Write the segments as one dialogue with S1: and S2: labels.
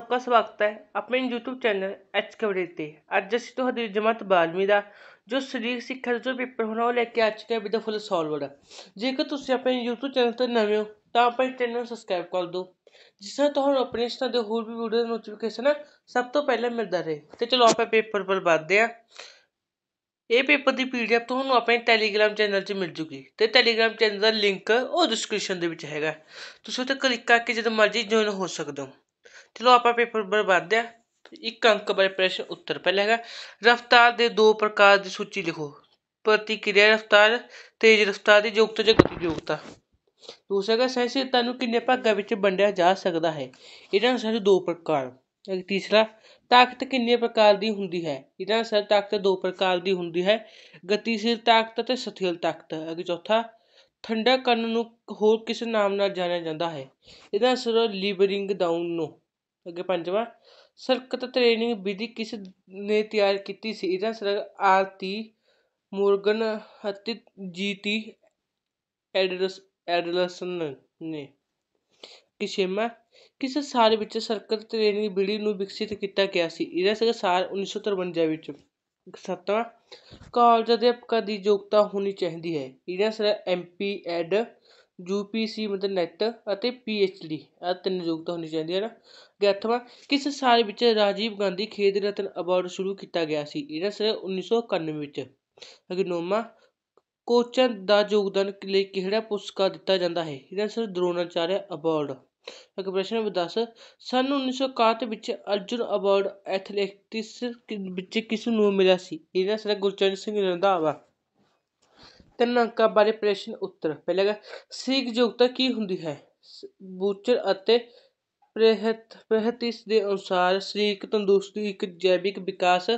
S1: आपका ਸਵਾਗਤ ਹੈ ਆਪਣੇ YouTube ਚੈਨਲ एच कवरेज ਤੇ ਅੱਜ ਅਸੀਂ ਤੁਹਾਡੇ ਜਮਾਤ ਬਾਲਮੀ ਦਾ ਜੋ ਸਰੀਰ ਸਿੱਖਿਆ ਦਾ ਜੋ ਪੇਪਰ ਹੋਣਾ ਉਹ ਲੈ ਕੇ ਅੱਜ ਕੇ ਵਿਦ ਫੁੱਲ ਸੋਲਵਡ ਜੇਕਰ ਤੁਸੀਂ ਆਪਣੇ YouTube ਚੈਨਲ ਤੇ ਨਵੇਂ ਹੋ ਤਾਂ ਆਪਣੇ ਚੈਨਲ ਨੂੰ ਸਬਸਕ੍ਰਾਈਬ ਕਰ ਦਿਓ ਜਿਸ ਨਾਲ ਤੁਹਾਨੂੰ ਆਪਣੇ ਇਸ ਤਰ੍ਹਾਂ ਦੇ ਹੋਰ ਵੀ ਵੀਡੀਓ ਨੋਟੀਫਿਕੇਸ਼ਨ ਸਭ ਤੋਂ ਪਹਿਲਾਂ ਮਿਲਦਾ ਰਹੇ ਤੇ ਚਲੋ ਆਪਾਂ ਪੇਪਰ ਪਰ ਵੱਧਦੇ ਆ ਇਹ ਪੇਪਰ ਦੀ ਪੀਡੀਐਫ ਤੁਹਾਨੂੰ ਆਪਣੇ Telegram ਚੈਨਲ 'ਚ ਮਿਲ ਜੂਗੀ ਤੇ Telegram ਚੈਨਲ ਦਾ ਲਿੰਕ ਉਹ ਡਿਸਕ੍ਰਿਪਸ਼ਨ ਦੇ ਵਿੱਚ ਹੈਗਾ ਤੁਸੀਂ ਉੱਤੇ ਕਲਿੱਕ ਕਰਕੇ ਜਦੋਂ ਮਰਜ਼ੀ ਜੁਆਇਨ ਹੋ ਸਕਦੇ ਹੋ ਚਲੋ ਆਪਾਂ ਪੇਪਰ ਆ ਇੱਕ ਅੰਕ ਬਾਰੇ ਪ੍ਰਸ਼ਨ ਉੱਤਰ ਪਹਿਲੇ ਹੈਗਾ ਰਫਤਾਰ ਦੇ ਦੋ ਪ੍ਰਕਾਰ ਦੀ ਸੂਚੀ ਲਿਖੋ ਪ੍ਰਤੀਕਿਰਿਆ ਰਫਤਾਰ ਤੇਜ਼ ਰਫਤਾਰ ਦੀ ਯੋਗਤਾ ਜਾਂ ਗਤੀ ਯੋਗਤਾ ਦੂਸਰਾ ਹੈਗਾ ਸਹਿਸ਼ੀਲਤਾ ਨੂੰ ਕਿੰਨੇ ਭਾਗਾਂ ਵਿੱਚ ਵੰਡਿਆ ਜਾ ਸਕਦਾ ਹੈ ਇਹਨਾਂ ਨੂੰ ਦੋ ਪ੍ਰਕਾਰ ਤੀਸਰਾ ਤਾਕਤ ਕਿੰਨੇ ਪ੍ਰਕਾਰ ਦੀ ਹੁੰਦੀ ਹੈ ਇਹਨਾਂ ਸਰ ਤਾਕਤ ਦੋ ਪ੍ਰਕਾਰ ਦੀ ਹੁੰਦੀ ਹੈ ਗਤੀਸ਼ੀਲ ਤਾਕਤ ਤੇ ਸਥਿਰ ਤਾਕਤ ਅਗਿ ਚੌਥਾ ਠੰਡਾ ਕਰਨ ਨੂੰ ਹੋਰ ਕਿਸ ਨਾਮ ਨਾਲ ਜਾਣਿਆ ਜਾਂਦਾ ਹੈ ਇਹਦਾ ਸਰ ਲਿਬਰਿੰਗ ਡਾਊਨ ਨੂੰ ਅੱਗੇ ਪੰਜਵਾਂ ਸਰਕਤ ਟ੍ਰੇਨਿੰਗ ਵਿਧੀ ਕਿਸ ਨੇ ਤਿਆਰ ਕੀਤੀ ਸੀ ਇਹਦਾ ਸਰ ਆਰਤੀ ਮੁਰਗਨ ਅਤੇ ਜੀਤੀ ਐਡਰਸ ਐਡਰਸਨ ਨੇ ਕਿ ਛੇਵਾਂ ਕਿਸ ਸਾਲ ਵਿੱਚ ਸਰਕਟ ਟ੍ਰੇਨਿੰਗ ਵਿਧੀ ਨੂੰ ਵਿਕਸਿਤ ਕੀਤਾ ਗਿਆ ਸੀ ਇਹਦਾ ਸਰ ਸਾਲ 1953 ਵਿੱਚ ਸੱਤਵਾਂ ਕਾਲਜ ਅਧਿਆਪਕਾਂ ਦੀ ਯੋਗਤਾ ਹੋਣੀ ਚਾਹੀਦੀ ਹੈ ਇਹਦਾ ਸਰ ਐਮ ਪੀ ਐਡ ਯੂ ਮਤਲਬ ਨੈੱਟ ਅਤੇ ਪੀ ਇਹ ਤਿੰਨ ਯੋਗਤਾ ਹੋਣੀ ਚਾਹੀਦੀ ਹੈ ਨਾ ਗਿਆਰਥਵਾਂ ਕਿਸ ਸਾਲ ਵਿੱਚ ਰਾਜੀਵ ਗਾਂਧੀ ਖੇਡ ਰਤਨ ਅਵਾਰਡ ਸ਼ੁਰੂ ਕੀਤਾ ਗਿਆ ਸੀ ਇਹਦਾ ਸਰ ਉੱਨੀ ਸੌ ਇਕਾਨਵੇਂ ਵਿੱਚ ਅਗਨੋਮਾ ਕੋਚਨ ਦਾ ਯੋਗਦਾਨ ਲਈ ਕਿਹੜਾ ਪੁਰਸਕਾਰ ਦਿੱਤਾ ਜਾਂਦਾ ਹੈ ਇਹਦਾ ਸਰ ਦਰੋਣਾਚਾਰਿਆ ਅਵਾਰਡ ਇੱਕ ਪ੍ਰਸ਼ਨ ਨੰਬਰ 10 ਸਨ 1961 ਵਿੱਚ ਅਰਜੁਨ ਅਵਾਰਡ ਐਥਲੈਟਿਕਸ ਵਿੱਚ ਕਿਸ ਨੂੰ ਮਿਲਿਆ ਸੀ ਇਹਦਾ ਸਰ ਗੁਰਚਰਨ ਸਿੰਘ ਰੰਧਾਵਾ ਤਿੰਨ ਅੰਕਾਂ ਬਾਰੇ ਪ੍ਰਸ਼ਨ ਉੱਤਰ ਪਹਿਲਾ ਹੈਗਾ ਸਰੀਰਕ ਯੋਗਤਾ ਕੀ ਹੁੰਦੀ ਹੈ ਬੂਚਰ ਅਤੇ ਪ੍ਰਹਿਤ ਪ੍ਰਹਿਤਿਸ ਦੇ ਅਨੁਸਾਰ ਸਰੀਰਕ ਤੰਦਰੁਸਤੀ ਇੱਕ ਜੈਵਿਕ ਵਿਕਾਸ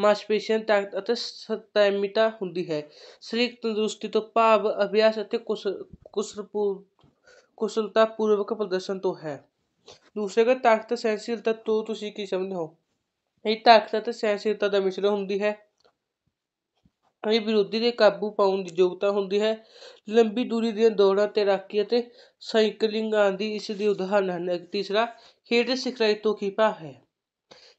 S1: ਮਾਸਪੇਸ਼ੀਆਂ ਤਾਕਤ ਅਤੇ ਸਤੈਮਿਤਾ ਹੁੰਦੀ ਹੈ ਸਰੀਰਕ ਤੰਦਰੁਸਤੀ ਤੋਂ ਭਾਵ ਅਭਿਆਸ ਅਤੇ ਕੁਸ਼ਲ ਕੁਸ਼ਲਤਾਪੂਰਵਕ ਪ੍ਰਦਰਸ਼ਨ ਤੋਂ ਹੈ ਦੂਸਰੇ ਦਾ ਤਾਕਤ ਸਹਿਨਸ਼ੀਲਤਾ ਤੋਂ ਤੁਸੀਂ ਕੀ ਸਮਝਦੇ ਹੋ ਇਹ ਤਾਕਤ ਅਤੇ ਸਹਿਨਸ਼ੀਲਤਾ ਦਾ ਮਿਸ਼ਰਣ ਹੁੰਦੀ ਹੈ ਇਹ ਵਿਰੋਧੀ ਦੇ ਕਾਬੂ ਪਾਉਣ ਦੀ ਯੋਗਤਾ ਹੁੰਦੀ ਹੈ ਲੰਬੀ ਦੂਰੀ ਦੀਆਂ ਦੌੜਾਂ ਤੈਰਾਕੀ ਅਤੇ ਸਾਈਕਲਿੰਗ ਆਦਿ ਇਸ ਦੀ ਉਦਾਹਰਨ ਹਨ ਤੀਸਰਾ ਖੇਡ ਸਿਖਲਾਈ ਤੋਂ ਕੀ ਭਾਵ ਹੈ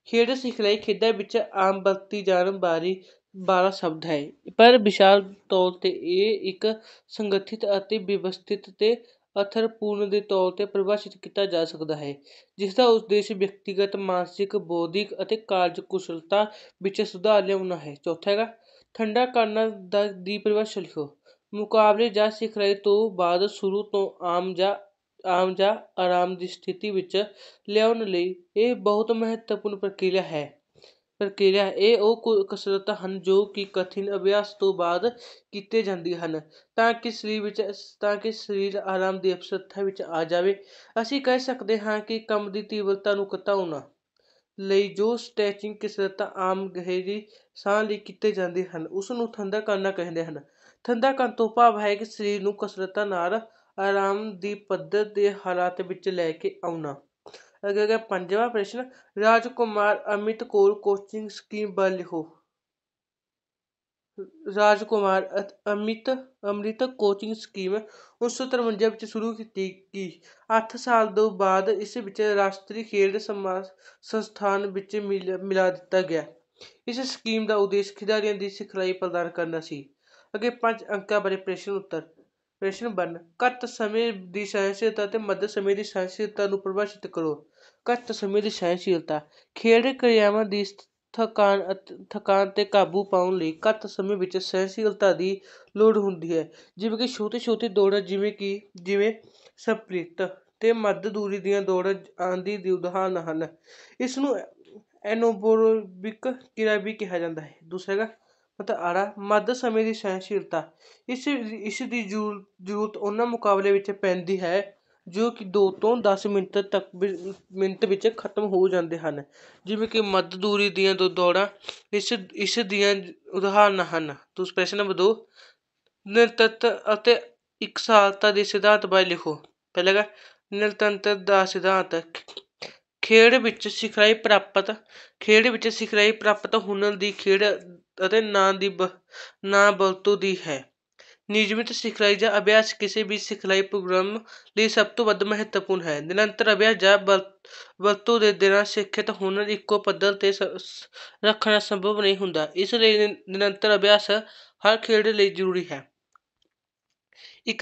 S1: ਖੇਡ ਸਿਖਲਾਈ ਖੇਡਾਂ ਵਿੱਚ ਆਮ ਵਰਤੀ ਜਾਣ ਵਾਲੀ ਵਾਲਾ ਸ਼ਬਦ ਹੈ ਪਰ ਵਿਸ਼ਾਲ ਤੌਰ 'ਤੇ ਇਹ ਇੱਕ ਸੰਗਠਿਤ ਅਤੇ ਵਿਵਸਥਿਤ ਤੇ ਅਰਥ ਪੂਰਨ ਦੇ ਤੌਰ 'ਤੇ ਪਰਿਭਾਸ਼ਿਤ ਕੀਤਾ ਜਾ ਸਕਦਾ ਹੈ ਜਿਸ ਦਾ ਉਦੇਸ਼ ਵਿਅਕਤੀਗਤ ਮਾਨਸਿਕ ਬੌਧਿਕ ਅਤੇ ਕਾਰਜ ਕੁਸ਼ਲਤਾ ਵਿੱਚ ਸੁਧਾਰ ਲਿਆਉਣਾ ਹੈ ਚੌਥਾ ਹੈਗਾ ਠੰਡਾ ਕਰਨਾ ਦਾ ਦੀ ਪਰਿਭਾਸ਼ਾ ਲਿਖੋ ਮੁਕਾਬਲੇ ਜਾਂ ਸਿਖਰਾਈ ਤੋਂ ਬਾਅਦ ਸ਼ੁਰੂ ਤੋਂ ਆਮ ਜਾਂ ਆਮ ਜਾਂ ਆਰਾਮ ਦੀ ਸਥਿਤੀ ਵਿੱਚ ਲਿਆਉਣ ਲਈ ਇਹ ਬਹੁਤ ਮਹੱਤਵਪੂਰਨ ਪ੍ਰਕਿਰਿਆ ਹੈ ਪ੍ਰਕਿਰਿਆ ਇਹ ਉਹ ਕੁ ਕਸਰਤਾਂ ਹਨ ਜੋ ਕਿ ਕਠਿਨ ਅਭਿਆਸ ਤੋਂ ਬਾਅਦ ਕੀਤੇ ਜਾਂਦੀ ਹਨ ਤਾਂ ਕਿ ਸਰੀਰ ਵਿੱਚ ਤਾਂ ਕਿ ਸਰੀਰ ਆਰਾਮ ਦੀ ਅਵਸਥਾ ਵਿੱਚ ਆ ਜਾਵੇ ਅਸੀਂ ਕਹਿ ਸਕਦੇ ਹਾਂ ਕਿ ਕੰਮ ਦੀ ਤੀਬਰਤਾ ਨੂੰ ਘਟਾਉਣਾ ਲਈ ਜੋ ਸਟੈਚਿੰਗ ਕਸਰਤਾਂ ਆਮ ਗਹਿਰੀ ਸਾਹ ਲਈ ਕੀਤੇ ਜਾਂਦੇ ਹਨ ਉਸ ਨੂੰ ਠੰਡਾ ਕਰਨਾ ਕਹਿੰਦੇ ਹਨ ਠੰਡਾ ਕਰਨ ਤੋਂ ਭਾਵ ਹੈ ਕਿ ਸਰੀਰ ਨੂੰ ਕਸਰਤਾਂ ਨਾਲ ਆਰਾਮ ਦੀ ਪੱਧਰ ਦੇ ਹਾਲਾਤ ਵਿੱਚ ਲੈ ਕੇ ਆਉਣਾ ਅੱਗੇ ਅੱਗੇ ਪੰਜਵਾਂ ਪ੍ਰਸ਼ਨ ਰਾਜਕੁਮਾਰ ਅਮਿਤ ਕੋਲ ਕੋਚਿੰਗ ਸਕੀਮ ਬਾਰੇ ਲਿਖੋ ਰਾਜਕੁਮਾਰ ਅਮਿਤ ਅਮ੍ਰਿਤ ਕੋਚਿੰਗ ਸਕੀਮ 1953 ਵਿੱਚ ਸ਼ੁਰੂ ਕੀਤੀ ਗਈ 8 ਸਾਲ ਤੋਂ ਬਾਅਦ ਇਸ ਵਿੱਚ ਰਾਸ਼ਟਰੀ ਖੇਡ ਸੰਸਥਾਨ ਵਿੱਚ ਮਿਲਾ ਦਿੱਤਾ ਗਿਆ ਇਸ ਸਕੀਮ ਦਾ ਉਦੇਸ਼ ਖਿਡਾਰੀਆਂ ਦੀ ਸਿਖਲਾਈ ਪ੍ਰਦਾਨ ਕਰਨਾ ਸੀ ਅੱਗੇ ਪੰਜ ਅੰਕਾਂ ਬਾਰੇ ਪ੍ਰਸ਼ਨ ਉੱਤਰ ਪ੍ਰਸ਼ਨ 1 ਘੱਟ ਸਮੇਂ ਦੀ ਸਹਿਸ਼ੀਲਤਾ ਅਤੇ ਮੱਧ ਸਮੇਂ ਦੀ ਸਹਿਸ਼ੀਲਤਾ ਨੂੰ ਪਰਿਭਾਸ਼ਿਤ ਕਰੋ ਘੱਟ ਸਮੇਂ ਦੀ ਸਹਿਸ਼ੀਲਤਾ ਖੇਡ ਕਿਰਿਆਵਾਂ ਦੀ ਥਕਾਨ ਥਕਾਨ 'ਤੇ ਕਾਬੂ ਪਾਉਣ ਲਈ ਘੱਟ ਸਮੇਂ ਵਿੱਚ ਸਹਿਸ਼ੀਲਤਾ ਦੀ ਲੋੜ ਹੁੰਦੀ ਹੈ ਜਿਵੇਂ ਕਿ ਛੋਟੇ-ਛੋਟੇ ਦੌੜਾਂ ਜਿਵੇਂ ਕਿ ਜਿਵੇਂ ਸਪ੍ਰਿੰਟ ਤੇ ਮੱਧ ਦੂਰੀ ਦੀਆਂ ਦੌੜਾਂ ਆਂਦੀ ਦੀ ਉਦਾਹਰਨ ਹਨ ਇਸ ਨੂੰ ਐਨੋਬੋਰਬਿਕ ਕਿਰਿਆ ਵੀ ਕਿਹਾ ਜਾਂਦਾ ਹੈ ਦੂਸਰਾ ਹੈਗਾ ਅਤੇ ਆਰਾ ਮੱਧ ਸਮੇਂ ਦੀ ਸਹਿਣਸ਼ੀਲਤਾ ਇਸ ਇਸ ਦੀ ਜ਼ਰੂ ਜ਼ਰੂਰਤ ਉਹਨਾਂ ਮੁਕਾਬਲੇ ਵਿੱਚ ਪੈਂਦੀ ਹੈ ਜੋ ਕਿ ਦੋ ਤੋਂ ਦਸ ਮਿੰਟ ਤੱਕ ਮਿੰਟ ਵਿੱਚ ਖਤਮ ਹੋ ਜਾਂਦੇ ਹਨ ਜਿਵੇਂ ਕਿ ਮੱਧ ਦੂਰੀ ਦੀਆਂ ਦੋ ਦੌੜਾਂ ਇਸ ਇਸ ਦੀਆਂ ਉਦਾਹਰਨ ਹਨ ਤੁਸੀਂ ਪ੍ਰਸ਼ਨ ਨੰਬਰ ਦੋ ਨਿਰਤੰਤ ਅਤੇ ਇਕਸਾਰਤਾ ਦੇ ਸਿਧਾਂਤ ਬਾਰੇ ਲਿਖੋ ਪਹਿਲਾ ਹੈ ਨਿਰਤੰਤਰ ਦਾ ਸਿਧਾਂਤ ਖੇਡ ਵਿੱਚ ਸਿਖਲਾਈ ਪ੍ਰਾਪਤ ਖੇਡ ਵਿੱਚ ਸਿਖਲਾਈ ਪ੍ਰਾਪਤ ਹੁਨਰ ਦੀ ਖੇਡ ਅਤੇ ਨਾ ਦੀ ਨਾ ਬਲਤੂ ਦੀ ਹੈ ਨਿਯਮਿਤ ਸਿਖਲਾਈ ਜਾਂ ਅਭਿਆਸ ਕਿਸੇ ਵੀ ਸਿਖਲਾਈ ਪ੍ਰੋਗਰਾਮ ਲਈ ਸਭ ਤੋਂ ਵੱਧ ਮਹੱਤਵਪੂਰਨ ਹੈ ਨਿਰੰਤਰ ਅਭਿਆਸ ਜਾਂ ਵਰਤੋਂ ਦੇ ਦਿਨਾਂ ਸਿੱਖਿਅਤ ਹੁਨਰ ਇੱਕੋ ਪੱਧਰ ਤੇ ਰੱਖਣਾ ਸੰਭਵ ਨਹੀਂ ਹੁੰਦਾ ਇਸ ਲਈ ਨਿਰੰਤਰ ਅਭਿਆਸ ਹਰ ਖੇਡ ਲਈ ਜ਼ਰੂਰੀ ਹੈ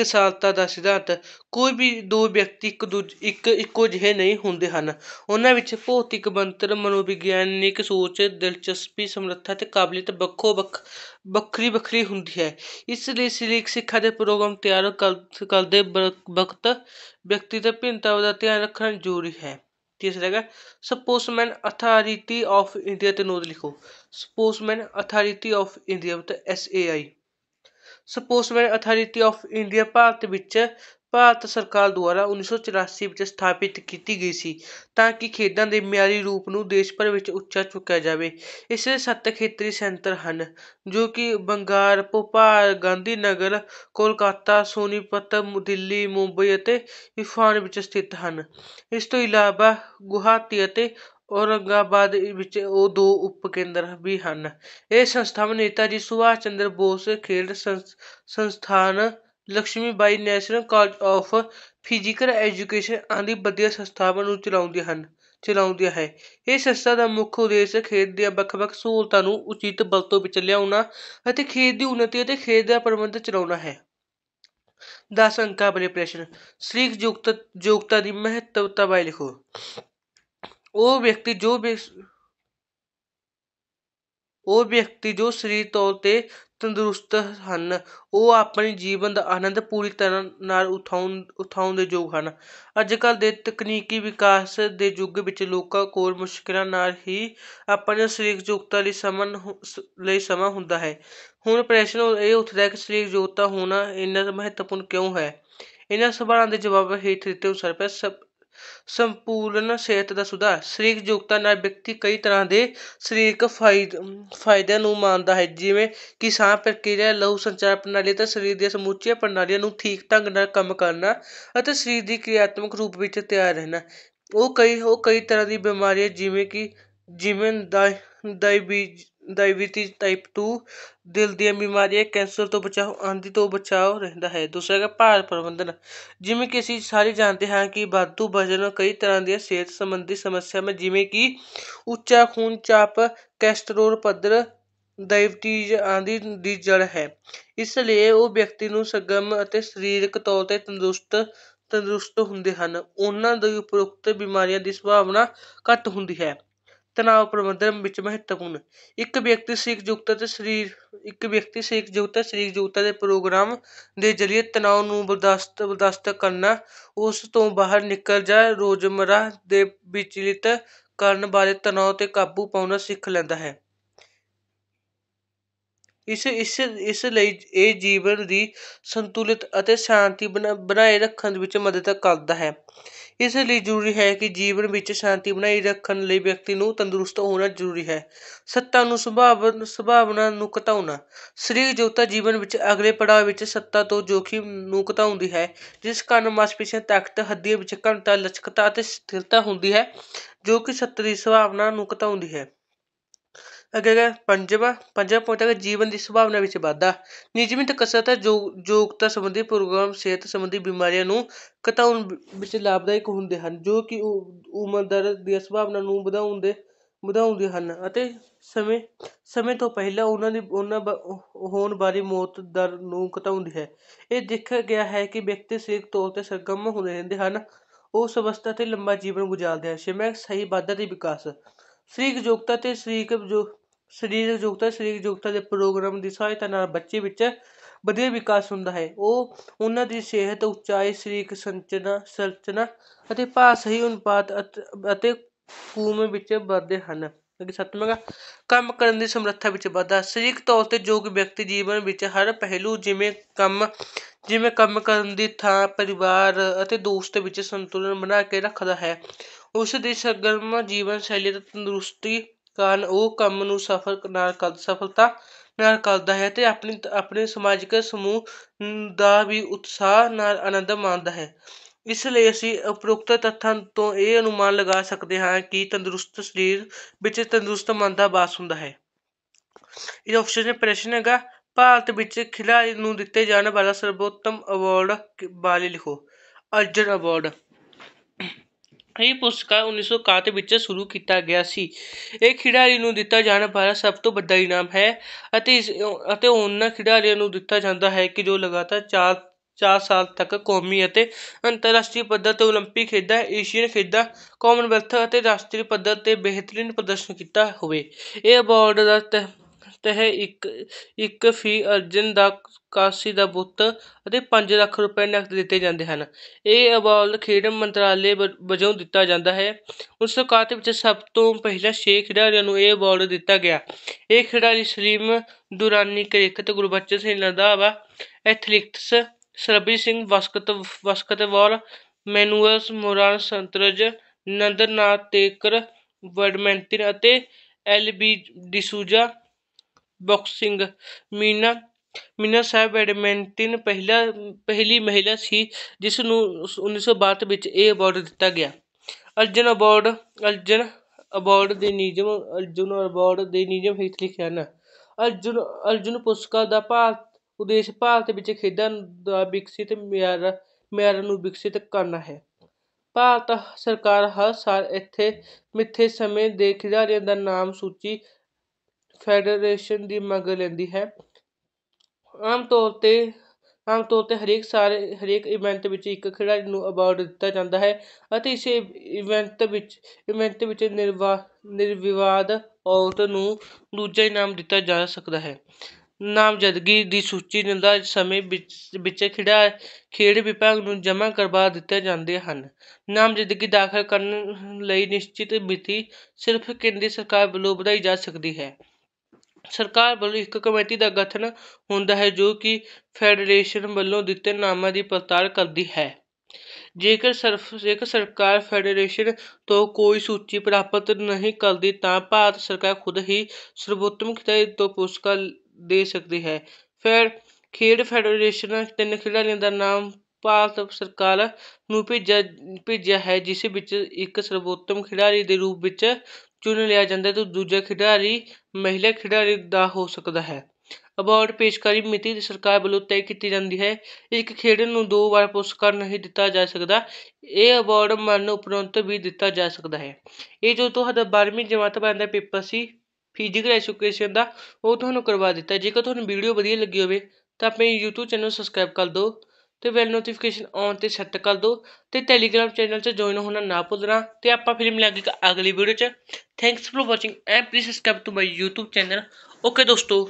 S1: ਸਾਲਤਾ ਦਾ ਸਿਧਾਂਤ ਕੋਈ ਵੀ ਦੋ ਵਿਅਕਤੀ ਇੱਕ ਦੂਜੇ ਇੱਕ ਇੱਕੋ ਜਿਹੇ ਨਹੀਂ ਹੁੰਦੇ ਹਨ ਉਹਨਾਂ ਵਿੱਚ ਭੌਤਿਕ ਬਣਤਰ ਮਨੋਵਿਗਿਆਨਿਕ ਸੋਚ ਦਿਲਚਸਪੀ ਸਮਰੱਥਾ ਤੇ ਕਾਬਲੀਅਤ ਵੱਖੋ ਵੱਖ ਵੱਖਰੀ ਵੱਖਰੀ ਹੁੰਦੀ ਹੈ ਇਸ ਲਈ ਸਰੀਰਕ ਸਿੱਖਿਆ ਦੇ ਪ੍ਰੋਗਰਾਮ ਤਿਆਰ ਕਰ ਕਰਦੇ ਵਕਤ ਵਿਅਕਤੀ ਦੇ ਭਿੰਨਤਾ ਦਾ ਧਿਆਨ ਰੱਖਣਾ ਜ਼ਰੂਰੀ ਹੈ ਤੀਸਰਾ ਹੈਗਾ ਸਪੋਰਟਸਮੈਨ ਅਥਾਰਟੀ ਆਫ ਇੰਡੀਆ ਤੇ ਨੋਟ ਲਿਖੋ ਸਪੋਰਟਸਮੈਨ ਅਥਾਰਟੀ ਆਫ ਇੰਡੀਆ ਮਤਲਬ S A I sportsman authority of India Bharat ਵਿੱਚ ਭਾਰਤ ਸਰਕਾਰ ਦੁਆਰਾ ਉੱਨੀ ਸੌ ਚੁਰਾਸੀ ਵਿੱਚ ਸਥਾਪਿਤ ਕੀਤੀ ਗਈ ਸੀ ਤਾਂ ਕਿ ਖੇਡਾਂ ਦੇ ਮਿਆਰੀ ਰੂਪ ਨੂੰ ਦੇਸ਼ ਭਰ ਵਿੱਚ ਉੱਚਾ ਚੁੱਕਿਆ ਜਾਵੇ ਇਸ ਦੇ ਸੱਤ ਖੇਤਰੀ ਸੈਂਟਰ ਹਨ ਜੋ ਕਿ ਬੰਗਾਲ ਭੋਪਾਲ ਗਾਂਧੀ ਨਗਰ ਕੋਲਕਾਤਾ ਸੋਨੀਪਤ ਦਿੱਲੀ ਮੁੰਬਈ ਅਤੇ ਇਫਾਨ ਵਿੱਚ ਸਥਿਤ ਹਨ ਇਸ ਤੋਂ ਇਲਾਵਾ ਗੁਹਾਟੀ ਅਤੇ ਔਰੰਗਾਬਾਦ ਵਿੱਚ ਉਹ ਦੋ ਉਪ ਕੇਂਦਰ ਵੀ ਹਨ ਇਹ ਸੰਸਥਾਵਾਂ ਨੇਤਾ ਜੀ ਸੁਭਾਸ਼ ਚੰਦਰ ਬੋਸ ਖੇਡ ਸੰਸਥਾਨ Lakshmi Bai national college of physical education ਆਦਿ ਵਧੀਆ ਸੰਸਥਾਵਾਂ ਨੂੰ ਚਲਾਉਂਦੇ ਹਨ ਚਲਾਉਂਦੀਆਂ ਹੈ ਇਹ ਸੰਸਥਾ ਦਾ ਮੁੱਖ ਉਦੇਸ਼ ਖੇਡ ਦੀਆਂ ਵੱਖ-ਵੱਖ ਸਹੂਲਤਾਂ ਨੂੰ ਉਚਿਤ ਬਲਤੋਂ ਵਿੱਚ ਲਿਆਉਣਾ ਅਤੇ ਖੇਡ ਦੀ ਉਨਤੀ ਅਤੇ ਖੇਡ ਦਾ ਪ੍ਰਬੰਧ ਚਲਾਉਣਾ ਹੈ ਦਸ ਅੰਕਾਂ ਵਾਲੇ ਪ੍ਰਸ਼ਨ ਸ੍ਰੀਖ ਯੋਗਤਾ ਯੋਗਤਾ ਦੀ ਮਹੱਤਵਤਾ ਬਾਰੇ ਲਿਖੋ ਉਹ ਵਿਅਕਤੀ ਜੋ ਉਹ ਵਿਅਕਤੀ ਜੋ ਸਰੀਰ ਤੌਰ 'ਤੇ ਤੰਦਰੁਸਤ ਹਨ ਉਹ ਆਪਣੇ ਜੀਵਨ ਦਾ ਆਨੰਦ ਪੂਰੀ ਤਰ੍ਹਾਂ ਨਾਲ ਉਠਾਉਣ ਉਠਾਉਣ ਦੇ ਯੋਗ ਹਨ ਅੱਜ ਕੱਲ ਦੇ ਤਕਨੀਕੀ ਵਿਕਾਸ ਦੇ ਯੁੱਗ ਵਿੱਚ ਲੋਕਾਂ ਕੋਲ ਮੁਸ਼ਕਿਲਾਂ ਨਾਲ ਹੀ ਆਪਣੇ ਸਰੀਰਕ ਯੋਗਤਾ ਲਈ ਸਮਾਂ ਲਈ ਸਮਾਂ ਹੁੰਦਾ ਹੈ ਹੁਣ ਪ੍ਰਸ਼ਨ ਇਹ ਉੱਠਦਾ ਕਿ ਸਰੀਰਕ ਯੋਗਤਾ ਹੋਣਾ ਇੰਨਾ ਮਹੱਤਵਪੂਰਨ ਕਿਉਂ ਹੈ ਇਹਨਾਂ ਸਵਾਲਾਂ ਦੇ ਜਵਾਬ ਹੇਠ ਦਿੱਤੇ ਅਨੁਸਾਰ ਸੰਪੂਰਨ ਸਿਹਤ ਦਾ ਸੁਧਾਰ ਸਰੀਰਕ ਯੋਗਤਾ ਨਾਲ ਵਿਅਕਤੀ ਕਈ ਤਰ੍ਹਾਂ ਦੇ ਸਰੀਰਕ ਫਾਇਦ ਫਾਇਦਿਆਂ ਨੂੰ ਮਾਣਦਾ ਹੈ ਜਿਵੇਂ ਕਿ ਸਾਹ ਪ੍ਰਕਿਰਿਆ ਲਹੂ ਸੰਚਾਰ ਪ੍ਰਣਾਲੀ ਅਤੇ ਸਰੀਰ ਦੀਆਂ ਸਮੁੱਚੀਆਂ ਪ੍ਰਣਾਲੀਆਂ ਨੂੰ ਠੀਕ ਢੰਗ ਨਾਲ ਕੰਮ ਕਰਨਾ ਅਤੇ ਸਰੀਰ ਦੀ ਕਿਰਿਆਤਮਕ ਰੂਪ ਵਿੱਚ ਤਿਆਰ ਰਹਿਣਾ ਉਹ ਕਈ ਉਹ ਕਈ ਤਰ੍ਹਾਂ ਦੀ ਬਿਮਾਰੀਆਂ ਜਿਵੇਂ ਕਿ ਜਿਵੇਂ ਦਾ ਡਾਇਬੀਜ ਡਾਇਬੀਟੀਜ਼ ਟਾਈਪ 2 ਦਿਲ ਦੀਆਂ ਬਿਮਾਰੀਆਂ ਕੈਂਸਰ ਤੋਂ ਬਚਾਓ ਆਦਿ ਤੋਂ ਬਚਾਓ ਰਹਿੰਦਾ ਹੈ ਦੂਸਰਾ ਹੈਗਾ ਭਾਰ ਪ੍ਰਬੰਧਨ ਜਿਵੇਂ ਕਿ ਅਸੀਂ ਸਾਰੇ ਜਾਣਦੇ ਹਾਂ ਕਿ ਵਾਧੂ ਵਜਨ ਕਈ ਤਰ੍ਹਾਂ ਦੀਆਂ ਸਿਹਤ ਸੰਬੰਧੀ ਸਮੱਸਿਆਵਾਂ ਜਿਵੇਂ ਕਿ ਉੱਚਾ ਖੂਨ ਚਾਪ ਕੈਸਟਰੋਲ ਪੱਧਰ ਡਾਇਬੀਟੀਜ਼ ਆਦਿ ਦੀ ਜੜ ਹੈ ਇਸ ਲਈ ਉਹ ਵਿਅਕਤੀ ਨੂੰ ਸਗਮ ਅਤੇ ਸਰੀਰਕ ਤੌਰ ਤੇ ਤੰਦਰੁਸਤ ਤੰਦਰੁਸਤ ਹੁੰਦੇ ਹਨ ਉਹਨਾਂ ਦੇ ਉਪਰੋਕਤ ਬਿਮਾਰੀਆਂ ਦੀ ਸੰਭਾਵਨਾ ਘੱਟ ਹੁੰਦੀ ਹੈ ਤਣਾਅ ਪ੍ਰਬੰਧਨ ਵਿੱਚ ਮਹੱਤਵਪੂਰਨ ਇੱਕ ਵਿਅਕਤੀ ਸਿੱਖ ਯੁਕਤ ਅਤੇ ਸਰੀਰ ਇੱਕ ਵਿਅਕਤੀ ਸਿੱਖ ਯੁਕਤ ਸਰੀਰ ਯੁਕਤਾ ਦੇ ਪ੍ਰੋਗਰਾਮ ਦੇ ਜ਼ਰੀਏ ਤਣਾਅ ਨੂੰ ਬਰਦਾਸ਼ਤ ਬਰਦਾਸ਼ਤ ਕਰਨਾ ਉਸ ਤੋਂ ਬਾਹਰ ਨਿਕਲ ਜਾ ਰੋਜ਼ਮਰਾ ਦੇ ਵਿਚਲਿਤ ਕਰਨ ਬਾਰੇ ਤਣਾਅ 'ਤੇ ਕਾਬੂ ਪਾਉਣਾ ਸਿੱਖ ਲੈਂਦਾ ਹੈ ਇਸ ਇਸ ਇਸ ਲਈ ਇਹ ਜੀਵਨ ਦੀ ਸੰਤੁਲਿਤ ਅਤੇ ਸ਼ਾਂਤੀ ਬਣਾਏ ਰੱਖਣ ਵਿੱਚ ਮਦਦ ਕਰਦਾ ਹੈ ਇਸ ਲਈ ਜ਼ਰੂਰੀ ਹੈ ਕਿ ਜੀਵਨ ਵਿੱਚ ਸ਼ਾਂਤੀ ਬਣਾਈ ਰੱਖਣ ਲਈ ਵਿਅਕਤੀ ਨੂੰ ਤੰਦਰੁਸਤ ਹੋਣਾ ਜ਼ਰੂਰੀ ਹੈ ਸੱਤਾ ਨੂੰ ਸੁਭਾਵ ਸੁਭਾਵਨਾ ਨੂੰ ਘਟਾਉਣਾ ਸਰੀਰ ਜੋਤਾ ਜੀਵਨ ਵਿੱਚ ਅਗਲੇ ਪੜਾਅ ਵਿੱਚ ਸੱਤਾ ਤੋਂ ਜੋਖਿਮ ਨੂੰ ਘਟਾਉਂਦੀ ਹੈ ਜਿਸ ਕਾਰਨ ਮਾਸਪੇਸ਼ੀਆਂ ਤਾਕਤ ਹੱਡੀਆਂ ਵਿੱਚ ਘਣਤਾ ਲਚਕਤਾ ਅਤੇ ਸਥਿਰਤਾ ਹੁੰਦੀ ਹੈ ਜੋ ਕਿ ਸੱਤ ਦੀ ਸੁਭਾਵਨਾ ਨੂੰ ਘਟਾਉਂਦੀ ਹੈ ਅਗਰ ਪੰਜਵਾਂ ਪੰਜਵਾਂ ਪੁਆਇੰਟ ਹੈਗਾ ਜੀਵਨ ਦੀ ਸੰਭਾਵਨਾ ਵਿੱਚ ਵਾਧਾ ਨਿਯਮਿਤ ਕਸਰਤ ਹੈ ਜੋ ਯੋਗਤਾ ਸੰਬੰਧੀ ਪ੍ਰੋਗਰਾਮ ਸਿਹਤ ਸੰਬੰਧੀ ਬਿਮਾਰੀਆਂ ਨੂੰ ਘਟਾਉਣ ਵਿੱਚ ਲਾਭਦਾਇਕ ਹੁੰਦੇ ਹਨ ਜੋ ਕਿ ਉਮਰ ਦਰ ਦੀ ਸੰਭਾਵਨਾ ਨੂੰ ਵਧਾਉਣ ਦੇ ਵਧਾਉਂਦੇ ਹਨ ਅਤੇ ਸਮੇਂ ਸਮੇਂ ਤੋਂ ਪਹਿਲਾਂ ਉਹਨਾਂ ਦੀ ਉਹਨਾਂ ਹੋਣ ਵਾਲੀ ਮੌਤ ਦਰ ਨੂੰ ਘਟਾਉਂਦੀ ਹੈ ਇਹ ਦੇਖਿਆ ਗਿਆ ਹੈ ਕਿ ਵਿਅਕਤੀ ਸਰੀਰਕ ਤੌਰ 'ਤੇ ਸਰਗਰਮ ਹੁੰਦੇ ਰਹਿੰਦੇ ਹਨ ਉਹ ਸਵਸਥ ਅਤੇ ਲੰਬਾ ਜੀਵਨ ਗੁਜ਼ਾਰਦੇ ਹਨ ਛੇਵਾਂ ਸਹੀ ਵਾਧਾ ਤੇ ਵਿਕਾਸ ਸਰੀਰਕ ਯੋਗਤਾ ਤੇ ਸਰੀਰਕ ਜੋ ਸਰੀਰਕ ਯੋਗਤਾ ਸਰੀਰਕ ਯੋਗਤਾ ਦੇ ਪ੍ਰੋਗਰਾਮ ਦੀ ਸਹਾਇਤਾ ਨਾਲ ਬੱਚੇ ਵਿੱਚ ਵਧੀਆ ਵਿਕਾਸ ਹੁੰਦਾ ਹੈ ਉਹ ਉਹਨਾਂ ਦੀ ਸਿਹਤ ਉਚਾਈ ਸਰੀਰਕ ਸੰਚਨਾ ਸੰਰਚਨਾ ਅਤੇ ਭਾਰ ਸਹੀ ਅਨੁਪਾਤ ਅਤੇ ਅਤੇ ਵਿੱਚ ਵਧਦੇ ਹਨ ਸੱਤਵਾਂ ਕੰਮ ਕਰਨ ਦੀ ਸਮਰੱਥਾ ਵਿੱਚ ਵਾਧਾ ਸਰੀਰਕ ਤੌਰ 'ਤੇ ਯੋਗ ਵਿਅਕਤੀ ਜੀਵਨ ਵਿੱਚ ਹਰ ਪਹਿਲੂ ਜਿਵੇਂ ਕੰਮ ਜਿਵੇਂ ਕੰਮ ਕਰਨ ਦੀ ਥਾਂ ਪਰਿਵਾਰ ਅਤੇ ਦੋਸਤ ਵਿੱਚ ਸੰਤੁਲਨ ਬਣਾ ਕੇ ਰੱਖਦਾ ਹੈ ਉਸ ਦੀ ਸਰਗਰਮ ਜੀਵਨ ਸ਼ੈਲੀ ਤੇ ਤੰਦਰੁਸਤੀ ਕਾਰਨ ਉਹ ਕੰਮ ਨੂੰ ਸਫਲ ਨਾਲ ਕਰ ਸਫਲਤਾ ਨਾਲ ਕਰਦਾ ਹੈ ਤੇ ਆਪਣੀ ਆਪਣੇ ਸਮਾਜਿਕ ਸਮੂਹ ਦਾ ਵੀ ਉਤਸ਼ਾਹ ਨਾਲ ਆਨੰਦ ਮਾਣਦਾ ਹੈ ਇਸ ਲਈ ਅਸੀਂ ਉਪਰੋਕਤ ਤੱਥਾਂ ਤੋਂ ਇਹ ਅਨੁਮਾਨ ਲਗਾ ਸਕਦੇ ਹਾਂ ਕਿ ਤੰਦਰੁਸਤ ਸਰੀਰ ਵਿੱਚ ਤੰਦਰੁਸਤ ਮਨ ਦਾ ਵਾਸ ਹੁੰਦਾ ਹੈ ਇਹ ਆਪਸ਼ਨ ਪ੍ਰਸ਼ਨ ਹੈਗਾ ਭਾਰਤ ਵਿੱਚ ਖਿਡਾਰੀ ਨੂੰ ਦਿੱਤੇ ਜਾਣ ਵਾਲਾ ਸਰਵੋਤਮ ਅਵਾਰਡ ਬਾਰੇ ਲਿਖੋ ਅਰਜਨ ਅਵਾਰਡ ਇਹ ਪੁਰਸਕਾਰ 1961 ਵਿੱਚ ਸ਼ੁਰੂ ਕੀਤਾ ਗਿਆ ਸੀ ਇਹ ਖਿਡਾਰੀ ਨੂੰ ਦਿੱਤਾ ਜਾਣ ਵਾਲਾ ਸਭ ਤੋਂ ਵੱਡਾ ਇਨਾਮ ਹੈ ਅਤੇ ਇਸ ਅਤੇ ਉਹਨਾਂ ਖਿਡਾਰੀਆਂ ਨੂੰ ਦਿੱਤਾ ਜਾਂਦਾ ਹੈ ਕਿ ਜੋ ਲਗਾਤਾਰ ਚਾਰ 4 ਸਾਲ ਤੱਕ ਕੌਮੀ ਅਤੇ ਅੰਤਰਰਾਸ਼ਟਰੀ ਪੱਧਰ ਤੇ 올림픽 ਖੇਡਾਂ ਏਸ਼ੀਅਨ ਖੇਡਾਂ ਕਾਮਨਵੈਲਥ ਅਤੇ ਰਾਸ਼ਟਰੀ ਪੱਧਰ ਤੇ ਬਿਹਤਰੀਨ ਪ੍ਰਦਰਸ਼ਨ ਕੀਤਾ ਹੋਵੇ ਇਹ ਅਵਾਰਡ ਦਾ ਤਹਿ ਇੱਕ ਇੱਕ ਫੀ ਅਰਜਨ ਦਾ ਕਾਸੀ ਦਾ ਬੁੱਤ ਅਤੇ 5 ਲੱਖ ਰੁਪਏ ਨਕਦ ਦਿੱਤੇ ਜਾਂਦੇ ਹਨ ਇਹ ਅਵਾਰਡ ਖੇਡ ਮੰਤਰਾਲੇ ਵੱਜੋਂ ਦਿੱਤਾ ਜਾਂਦਾ ਹੈ ਉਸ 1971 ਵਿੱਚ ਸਭ ਤੋਂ ਪਹਿਲਾਂ 6 ਖਿਡਾਰੀਆਂ ਨੂੰ ਇਹ ਅਵਾਰਡ ਦਿੱਤਾ ਗਿਆ ਇਹ ਖਿਡਾਰੀ ਸਲੀਮ ਦੁਰਾਨੀ ਕ੍ਰਿਕਟ ਗੁਰਬਚਨ ਸਿੰਘ ਲੰਦਾਵਾ ਐਥਲੈਟਿਕਸ ਸਰਬੀ ਸਿੰਘ ਵਸਕਤ ਵਸਕਤਵਾਲ ਮੈਨੂਅਲਸ ਮੋਰਾਨ ਸੰਤਰਜ ਨੰਦਨਾਥ ਤੇਕਰ ਵਰਡਮੈਂਟਿਨ ਅਤੇ L B D'Souza boxing Meena Meena ਸਾਹਿਬ ਵਰਡਮੈਂਟਿਨ ਪਹਿਲਾ ਪਹਿਲੀ ਮਹਿਲਾ ਸੀ ਜਿਸ ਨੂੰ 1912 ਵਿੱਚ ਇਹ ਅਵਾਰਡ ਦਿੱਤਾ ਗਿਆ ਅਰਜਨ ਅਵਾਰਡ ਅਰਜਨ ਅਵਾਰਡ ਦੇ ਨਿਯਮ ਅਰਜਨ ਅਵਾਰਡ ਦੇ ਨਿਯਮ ਹੇਠ ਲਿਖਿਆ ਹਨ ਅਰਜਨ ਅਰਜਨ ਪੁਰਸਕਾਰ ਦਾ ਭਾਰਤ ਉਦੇਸ਼ ਭਾਰਤ ਵਿੱਚ ਖੇਡਾਂ ਦਾ ਵਿਕਸਿਤ ਮਿਆਰ ਮਿਆਰ ਨੂੰ ਵਿਕਸਿਤ ਕਰਨਾ ਹੈ ਭਾਰਤ ਸਰਕਾਰ ਹਰ ਸਾਲ ਇੱਥੇ ਮਿੱਥੇ ਸਮੇਂ ਦੇ ਖਿਡਾਰੀਆਂ ਦਾ ਨਾਮ ਸੂਚੀ ਫੈਡਰੇਸ਼ਨ ਦੀ ਮੰਗ ਲੈਂਦੀ ਹੈ ਆਮ ਤੌਰ ਤੇ ਆਮ ਤੌਰ ਤੇ ਹਰੇਕ ਸਾਰੇ ਹਰੇਕ ਇਵੈਂਟ ਵਿੱਚ ਇੱਕ ਖਿਡਾਰੀ ਨੂੰ ਅਵਾਰਡ ਦਿੱਤਾ ਜਾਂਦਾ ਹੈ ਅਤੇ ਇਸ ਇਵੈਂਟ ਵਿੱਚ ਇਵੈਂਟ ਵਿੱਚ ਨਿਰਵਾ ਨਿਰਵਿਵਾਦ ਔਰਤ ਨੂੰ ਦੂਜਾ ਇਨਾਮ ਦਿੱਤਾ ਜਾ ਸਕਦਾ ਹੈ ਨਾਮਜ਼ਦਗੀ ਦੀ ਸੂਚੀ ਨਿਰਧਾਰਿਤ ਸਮੇਂ ਵਿੱਚ ਵਿੱਚ ਖਿਡਾ ਖੇਡ ਵਿਭਾਗ ਨੂੰ ਜਮ੍ਹਾਂ ਕਰਵਾ ਦਿੱਤੇ ਜਾਂਦੇ ਹਨ ਨਾਮਜ਼ਦਗੀ ਦਾਖਲ ਕਰਨ ਲਈ ਨਿਸ਼ਚਿਤ ਮਿਤੀ ਸਿਰਫ ਕੇਂਦਰੀ ਸਰਕਾਰ ਵੱਲੋਂ ਵਧਾਈ ਜਾ ਸਕਦੀ ਹੈ ਸਰਕਾਰ ਵੱਲੋਂ ਇੱਕ ਕਮੇਟੀ ਦਾ ਗਠਨ ਹੁੰਦਾ ਹੈ ਜੋ ਕਿ ਫੈਡਰੇਸ਼ਨ ਵੱਲੋਂ ਦਿੱਤੇ ਨਾਮਾਂ ਦੀ ਪੜਤਾਲ ਕਰਦੀ ਹੈ ਜੇਕਰ ਸਿਰਫ ਇੱਕ ਸਰਕਾਰ ਫੈਡਰੇਸ਼ਨ ਤੋਂ ਕੋਈ ਸੂਚੀ ਪ੍ਰਾਪਤ ਨਹੀਂ ਕਰਦੀ ਤਾਂ ਭਾਰਤ ਸਰਕਾਰ ਖੁਦ ਹੀ ਸਰਵੋਤਮ ਖਿਤਾਬ ਤੋਂ ਪੁਰਸਕਾਰ ਦੇ ਸਕਦੀ ਹੈ ਫਿਰ ਖੇਡ ਫੈਡਰੇਸ਼ਨ ਤਿੰਨ ਖਿਡਾਰੀਆਂ ਦਾ ਨਾਮ ਭਾਰਤ ਸਰਕਾਰ ਨੂੰ ਭੇਜਿਆ ਭੇਜਿਆ ਹੈ ਜਿਸ ਵਿੱਚ ਇੱਕ ਸਰਵੋਤਮ ਖਿਡਾਰੀ ਦੇ ਰੂਪ ਵਿੱਚ ਚੁਣ ਲਿਆ ਜਾਂਦਾ ਹੈ ਤੇ ਦੂਜਾ ਖਿਡਾਰੀ ਮਹਿਲਾ ਖਿਡਾਰੀ ਦਾ ਹੋ ਸਕਦਾ ਹੈ ਅਵਾਰਡ ਪੇਸ਼ਕਾਰੀ ਮਿਤੀ ਸਰਕਾਰ ਵੱਲੋਂ ਤੈਅ ਕੀਤੀ ਜਾਂਦੀ ਹੈ ਇੱਕ ਖੇਡ ਨੂੰ ਦੋ ਵਾਰ ਪੁਰਸਕਾਰ ਨਹੀਂ ਦਿੱਤਾ ਜਾ ਸਕਦਾ ਇਹ ਅਵਾਰਡ ਮਨ ਉਪਰੰਤ ਵੀ ਦਿੱਤਾ ਜਾ ਸਕਦਾ ਹੈ ਇਹ ਜੋ ਤੁਹਾਡਾ 12ਵੀਂ ਜਮਾਤ ਦਾ ਪੇਪਰ ਸੀ ਫਿਜ਼ੀਕਲ ਐਜੂਕੇਸ਼ਨ ਦਾ ਉਹ ਤੁਹਾਨੂੰ ਕਰਵਾ ਦਿੱਤਾ ਜੇਕਰ ਤੁਹਾਨੂੰ ਵੀਡੀਓ ਵਧੀਆ ਲੱਗੀ ਹੋਵੇ ਤਾਂ ਆਪਣੇ ਯੂਟਿਊਬ ਚੈਨਲ ਸਬਸਕ੍ਰਾਈਬ ਕਰ ਦਿਓ ਅਤੇ ਬੈਲ ਨੋਟੀਫਿਕੇਸ਼ਨ ਔਨ 'ਤੇ ਸੈੱਟ ਕਰ ਦਿਓ ਅਤੇ ਟੈਲੀਗ੍ਰਾਮ ਚੈਨਲ 'ਚ ਜੁਆਇਨ ਹੋਣਾ ਨਾ ਭੁੱਲਣਾ ਅਤੇ ਆਪਾਂ ਫਿਲਮ ਮਿਲਾਂਗੇ ਕੇ ਅਗਲੀ ਵੀਡੀਓ 'ਚ thanks for watching and please subscribe to my YouTube channel okay ਦੋਸਤੋ